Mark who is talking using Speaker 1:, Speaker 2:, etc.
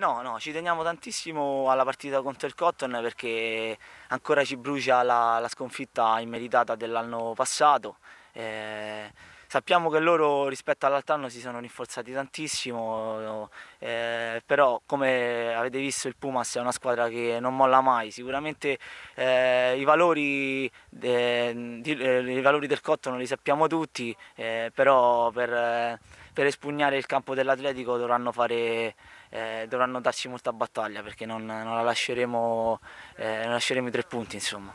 Speaker 1: No, no, ci teniamo tantissimo alla partita contro il Cotton perché ancora ci brucia la, la sconfitta immeritata dell'anno passato. Eh, sappiamo che loro rispetto all'altro anno si sono rinforzati tantissimo, eh, però come avete visto il Pumas è una squadra che non molla mai, sicuramente eh, i, valori, di, eh, i, valori, del Cotton li sappiamo tutti, eh, però per eh, per espugnare il campo dell'Atletico dovranno, fare, eh, dovranno darci molta battaglia perché non, non, la lasceremo, eh, non lasceremo i tre punti insomma.